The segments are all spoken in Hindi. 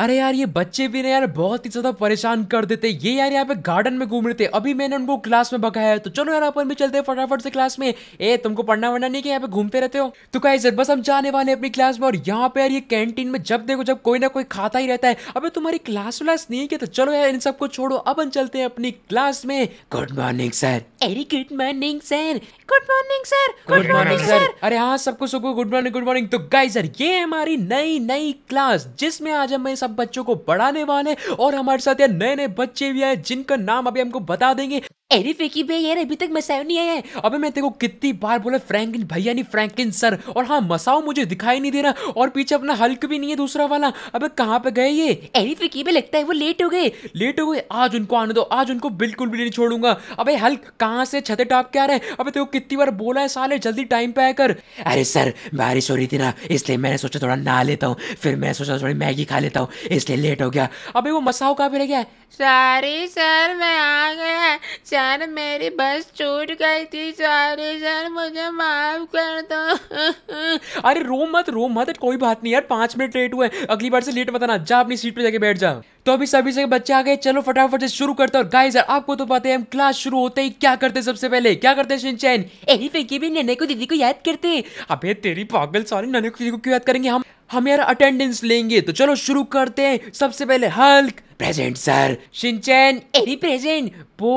अरे यार ये बच्चे भी ना यार बहुत ही ज्यादा परेशान कर देते ये यार यहाँ पे गार्डन में घूम रहे थे अभी मैंने उनको क्लास में बकाया है तो चलो यार अपन भी चलते हैं फटाफट से क्लास में ए तुमको पढ़ना वढ़ना नहीं कि यहाँ पे घूमते रहते हो तो जब बस हम जाने वाले अपनी क्लास में और यहाँ पे यार ये कैंटीन में जब देखो जब कोई ना कोई खाता ही रहता है अभी तुम्हारी क्लास व्लास नहीं है तो चलो यार इन सबको छोड़ो अब हम चलते हैं अपनी क्लास में good morning sir very good morning sir good morning sir good morning sir अरे हाँ सबको सुबह गुड मॉर्निंग गुड मॉर्निंग तो गाई सर ये हमारी नई नई क्लास जिसमें आज हम सब सब बच्चों को बढ़ाने वाले और हमारे साथ यार नए नए बच्चे भी आए जिनका नाम अभी हमको बता देंगे अरे फेकी भाई यार अभी तक मसाओ नहीं आया है अबे मैं तेरे को कितनी बार बोला फ्रैंकिन भैया नहीं फ्रैंकिन सर और हाँ मसाओ मुझे दिखाई नहीं दे रहा और पीछे अपना हल्क भी नहीं है दूसरा वाला अबे कहाँ पे गए ये अरे फेकी भाई लगता है वो लेट हो गए लेट हो गए आज उनको आने दो आज उनको बिल्कुल भी नहीं छोड़ूंगा अब हल्क कहाँ से छते टाप के आ रहे हैं अबे तेरे को कितनी बार बोला है साले जल्दी टाइम पे आकर अरे सर बारिश हो रही थी ना इसलिए मैंने सोचा थोड़ा नहा लेता हूँ फिर मैं सोचा थोड़ी मैगी खा लेता हूँ इसलिए लेट हो गया अभी वो मसाओ कहाँ पे रह गया सॉरी सर मैं आ गया सर मेरी बस छूट गई थी सॉरी सर मुझे माफ कर दो अरे रो मत रो मत कोई बात नहीं यार पांच मिनट लेट हुए अगली बार से लेट मत आना जा अपनी सीट पे जाके बैठ जा तो अभी सभी से बच्चे आ गए चलो फटाफट से शुरू करते और गाइस यार आपको तो पता है हम क्लास शुरू होते ही क्या करते सबसे पहले क्या करते हैं शिनचैन एरी फेंकी भी नन्हे को दीदी को याद करते अबे तेरी पागल सॉरी नन्हे को दीदी को क्यों याद करेंगे हम हम यार अटेंडेंस लेंगे तो चलो शुरू करते हैं सबसे पहले हल्क प्रेजेंट सर शिनचैन एरी present Bo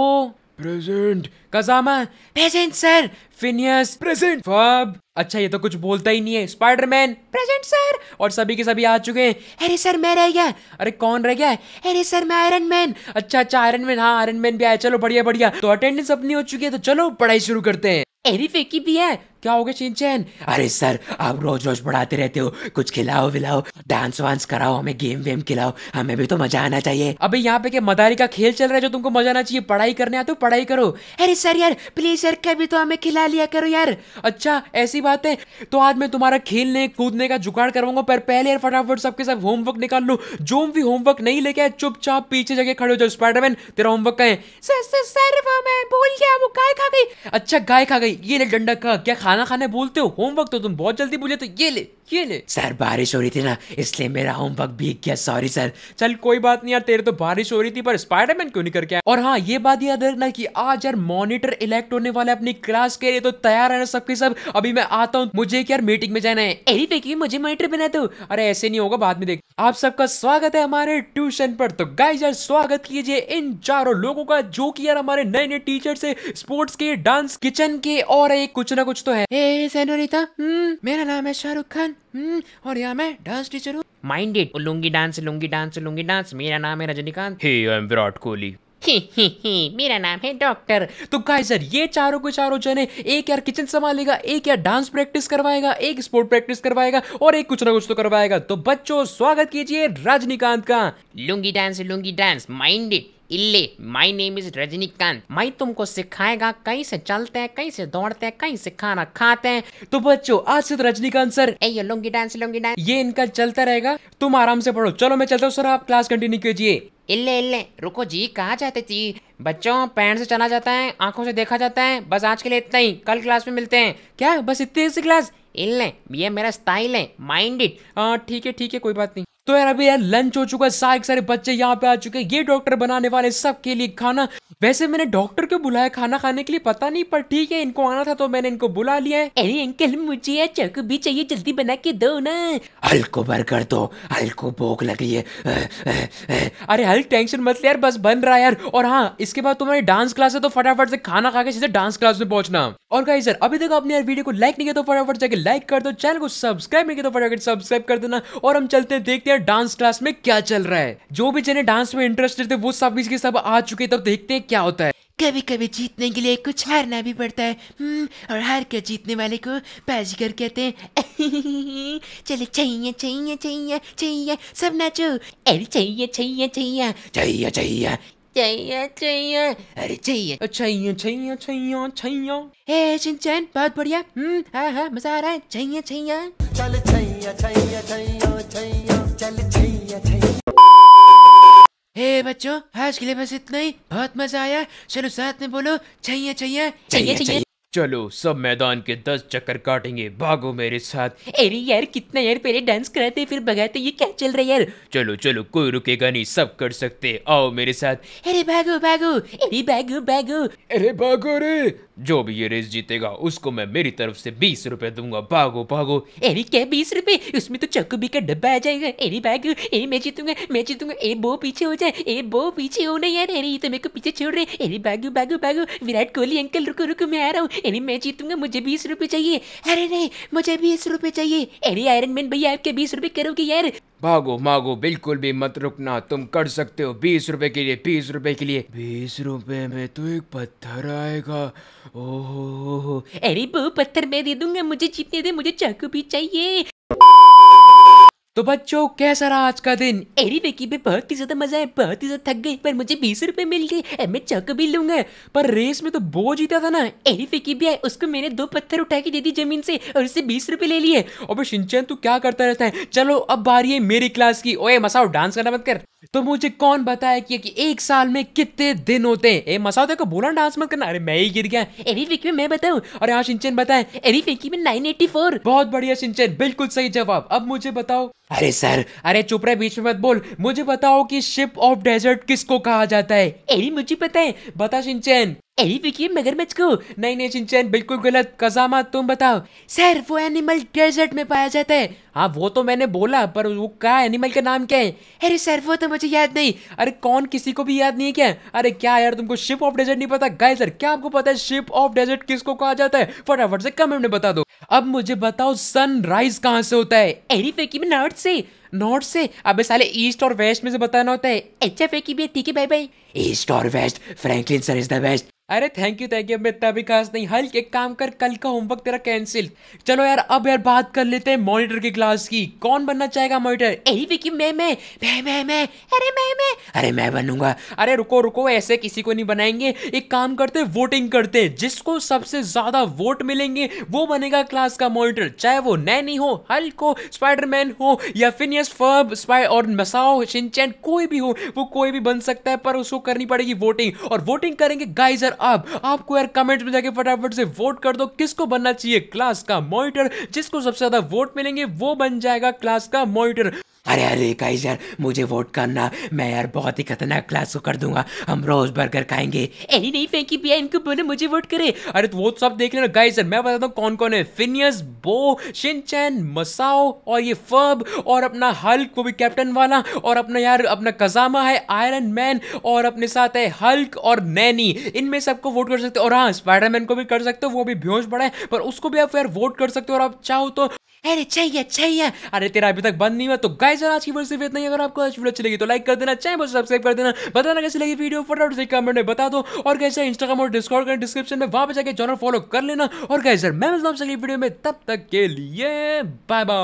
present Kazama present sir Phineas present फब अच्छा ये तो कुछ बोलता ही नहीं है स्पाइडरमैन प्रेजेंट सर और सभी के सभी आ चुके हैं अरे सर मैं रह गया अरे कौन रह गया अरे सर मैं आयरन मैन अच्छा अच्छा आयरन मैन हाँ आयरन मैन भी आया चलो बढ़िया बढ़िया तो अटेंडेंस अपनी हो चुकी है तो चलो पढ़ाई शुरू करते हैं एरी फेकी भी है क्या हो गया चीन चैन अरे सर आप रोज रोज बढ़ाते रहते हो कुछ खिलाओ विलाओ डांस वांस कराओ हमें गेम वेम खिलाओ हमें भी तो मजा आना चाहिए अबे यहाँ पे क्या मदारी का खेल चल रहा है जो तुमको मजा आना चाहिए पढ़ाई करने आते हो पढ़ाई करो अरे सर यार प्लीज सर कभी तो हमें खिला लिया करो यार अच्छा ऐसी बात है तो आज मैं तुम्हारा खेलने कूदने का जुगाड़ करवाऊंगा पर पहले यार फटाफट सबके सब होमवर्क निकाल लो जो भी होमवर्क नहीं लेके आए चुपचाप पीछे जगह खड़े हो जाओ स्पाइडरमैन तेरा होमवर्क का है सर सर सर वो मैं भूल गया वो गाय खा गई अच्छा गाय खा गई ये ले डंडा का क्या खा खाना खाने बोलते हो होमवर्क तो तुम बहुत जल्दी बुझे तो ये ले ये ले सर बारिश हो रही थी ना इसलिए मेरा होमवर्क भीग गया सॉरी सर चल कोई बात नहीं यार तेरे तो बारिश हो रही थी पर स्पाइडरमैन क्यों नहीं करके आया और हाँ ये बात याद रखना की आज यार मॉनिटर इलेक्ट होने वाले अपनी क्लास के लिए तो तैयार है ना सबके सब अभी मैं आता हूँ मुझे यार मीटिंग में जाना है एरी मुझे मॉनिटर बना दो अरे ऐसे नहीं होगा बाद में देख आप सबका स्वागत है हमारे ट्यूशन पर तो गाइज यार स्वागत कीजिए इन चारों लोगों का जो कि यार हमारे नए नए टीचर से स्पोर्ट्स के डांस किचन के और एक कुछ ना कुछ तो है ए, हम्म, मेरा नाम है शाहरुख खान हम्म, और यहाँ मैं डांस टीचर हूँ minded lungi dance lungi dance lungi dance मेरा नाम है Rajinikanth hey I am Virat Kohli ही ही ही मेरा नाम है डॉक्टर तो गाइस सर ये चारों के चारों जने एक यार किचन संभालेगा एक यार डांस प्रैक्टिस करवाएगा एक स्पोर्ट प्रैक्टिस करवाएगा और एक कुछ ना कुछ तो करवाएगा तो बच्चों स्वागत कीजिए रजनीकांत का lungi dance lungi dance mind it इल्ले माय नेम इज रजनीकांत माई तुमको सिखाएगा कहीं से चलते हैं कहीं से दौड़ते हैं कहीं से खाना खाते हैं तो बच्चों आज से तो रजनीकांत सर ए ये लुंगी डांस लुंगी डांस ये इनका चलता रहेगा तुम आराम से पढ़ो चलो मैं चलता हूँ सर आप क्लास कंटिन्यू कीजिए इल्ले इल्ले रुको जी कहा जाते थी बच्चों पैंट से चला जाता है आंखों से देखा जाता है बस आज के लिए इतना ही कल क्लास में मिलते हैं क्या बस इतनी सी क्लास इल्ले ये मेरा स्टाइल है माइंडेड हाँ, ठीक है ठीक है कोई बात नहीं तो यार अभी यार लंच हो चुका है सारे सारे बच्चे यहाँ पे आ चुके हैं ये डॉक्टर बनाने वाले सब के लिए खाना वैसे मैंने डॉक्टर को बुलाया खाना खाने के लिए पता नहीं पर ठीक है इनको आना था तो मैंने इनको बुला लिया अरे अंकल मुझे चौको भी चाहिए जल्दी बना के दो ना हल्को भर कर दो हल्को को भूख लगी है अरे हल टेंशन मत ले यार बस बन रहा है यार और हाँ इसके बाद तुम्हारी डांस क्लास है तो फटाफट से खाना खा के सीधे डांस क्लास में पहुंचना और गाइस सर अभी तक आपने यार वीडियो को लाइक नहीं किया तो फटाफट जाके लाइक कर दो चैनल को सब्सक्राइब नहीं किया तो फटाफट सब्सक्राइब कर देना और हम चलते देखते हैं डांस क्लास में क्या चल रहा है जो भी जने डांस में इंटरेस्टेड थे वो सब इसके सब आ चुके तब देखते हैं क्या होता है कभी कभी जीतने के लिए कुछ हारना भी पड़ता है हम्म, और हार के जीतने वाले को बाजीगर कहते हैं चले चाहिए चाहिए चाहिए चाहिए सब नाचो अरे चाहिए चाहिए चाहिए चाहिए चाहिए चाहिए चाहिए अरे चाहिए चाहिए चाहिए चाहिए चाहिए ए शिनचैन बहुत बढ़िया हम्म, हाँ, हाँ, मजा आ रहा है चाहिए चाहिए चल चाहिए चाहिए चाहिए चाहिए चल हे बच्चों आज के लिए बस इतना ही बहुत मजा आया चलो साथ में बोलो चाहिए चाहिए चलो सब मैदान के दस चक्कर काटेंगे भागो मेरे साथ अरे यार कितना यार पहले डांस कराते फिर भगाते ये क्या चल रहा है यार चलो चलो कोई रुकेगा नहीं सब कर सकते आओ मेरे साथ अरे भागो भागो अरे भागो भागो अरे भागो रे जो भी ये रेस जीतेगा उसको मैं मेरी तरफ से बीस रुपए दूंगा भागो भागो एरी क्या बीस रुपए उसमें तो चक्कूबी का डब्बा आ जाएगा एरी भागो ए मैं जीतूंगा मैं जीतूंगा ए बो पीछे हो जाए ए बो पीछे हो नहीं यार तो मेरे को पीछे छोड़ रहे एरी भागो भागो भागो विराट कोहली अंकल रुको रुको मैं आ रहा हूँ एरी मैं जीतूंगा मुझे बीस रुपए चाहिए अरे नहीं मुझे बीस रुपए चाहिए एरी आयरन मैन भैया आपके बीस रुपए करोगे यार भागो मागो बिल्कुल भी मत रुकना तुम कर सकते हो बीस रुपए के लिए बीस रुपए के लिए बीस रुपए में तो एक पत्थर आएगा ओहो अरे बहु पत्थर मैं दे दूंगा मुझे जीतने दे मुझे चाकू भी चाहिए तो बच्चों कैसा रहा आज का दिन अरे विकी में बहुत ही ज्यादा मजा है बहुत ही ज्यादा थक गई पर मुझे बीस रुपए मिल गए मैं चक भी लूंगा पर रेस में तो बो जीता था ना अरे विकी भी आए उसको मैंने दो पत्थर उठा के दे दी जमीन से और उससे बीस रुपए ले लिए और सिंचन तू क्या करता रहता है चलो अब बारी है मेरी क्लास की ओए मसाओ डांस करना मत कर तो मुझे कौन बताया कि, कि एक साल में कितने दिन होते हैं ए मसाओ देखो बोला डांस मत करना अरे मैं ही गिर गया एरी फिकी में मैं बताऊं और यहाँ सिंचन बताए एरी फिकी में 984 बहुत बढ़िया सिंचन बिल्कुल सही जवाब अब मुझे बताओ अरे सर अरे चुप रहे बीच में मत बोल मुझे बताओ कि शिप ऑफ डेजर्ट किसको कहा जाता है ए, मुझे पता है बता सिंचन अरे विकी मगरमच्छ को नहीं नहीं चिंचन बिल्कुल गलत कजामा तुम बताओ सर वो एनिमल डेजर्ट में पाया जाता है हाँ वो तो मैंने बोला पर वो क्या एनिमल का नाम क्या है अरे सर वो तो मुझे याद नहीं अरे कौन किसी को भी याद नहीं है क्या अरे क्या यार तुमको शिप ऑफ डेजर्ट नहीं पता गाय सर क्या आपको पता है शिप ऑफ डेजर्ट किसको कहा जाता है फटाफट से कमेंट में बता दो अब मुझे बताओ सनराइज कहाँ से होता है एरी फेकी में नॉर्थ से नॉर्थ से अबे साले ईस्ट और वेस्ट में से बताना होता है अच्छा फेकी भी ठीक है बाय बाय ईस्ट और west Franklin sir is the best अरे थैंक यू थैंक यू मैं इतना भी खास नहीं हल्क एक काम कर कल का होमवर्क तेरा कैंसिल चलो यार अब यार बात कर लेते हैं मॉनिटर की क्लास की कौन बनना चाहेगा मॉनिटर अरे विकी मैं मैं मैं मैं मैं अरे मैं मैं अरे मैं बनूंगा अरे रुको रुको ऐसे किसी को नहीं बनाएंगे एक काम करते वोटिंग करते जिसको सबसे ज्यादा वोट मिलेंगे वो बनेगा क्लास का मॉनिटर चाहे वो नैनी हो हल्क हो स्पाइडरमैन हो या फिनियस फर्ब स्पाइ और मसाओ शिनचैन कोई भी हो वो कोई भी बन सकता है पर उसको करनी पड़ेगी वोटिंग और वोटिंग करेंगे गाइजर अब आपको यार कमेंट्स में जाके फटाफट से वोट कर दो किसको बनना चाहिए क्लास का मॉनिटर जिसको सबसे ज्यादा वोट मिलेंगे वो बन जाएगा क्लास का मॉनिटर अरे अरे गाइस यार मुझे वोट करना मैं यार बहुत ही खतरनाक क्लास को कर दूंगा हम रोज बर्गर खाएंगे अरे नहीं फेंकी भैया इनको बोले मुझे वोट करे अरे तो वो तो सब देख लेना गाइस यार मैं बताता हूँ कौन कौन है फिनियस बो शिनचैन मसाओ और ये फर्ब और अपना हल्क वो भी कैप्टन वाला और अपना यार अपना कजामा है आयरन मैन और अपने साथ है हल्क और नैनी इनमें सबको वोट कर सकते हो और हाँ स्पाइडरमैन को भी कर सकते हो वो भी बेहोश पड़ा है पर उसको भी आप यार वोट कर सकते हो और आप चाहो तो अरे चाहिए चाहिए अरे तेरा अभी तक बंद नहीं हुआ तो जरा आज की वीडियो सिर्फ इतना ही अगर आपको आज वीडियो अच्छी लगी तो लाइक कर देना चाहिए सब्सक्राइब कर देना बताना कैसी लगी वीडियो फटाफट से कमेंट में बता दो और कैसे इंस्टाग्राम और डिस्कॉर्ड कर डिस्क्रिप्शन में वहां पर जाकर चैनल फॉलो कर लेना और कैसे मैं मिलता हूँ अगली वीडियो में तब तक के लिए बाय बाय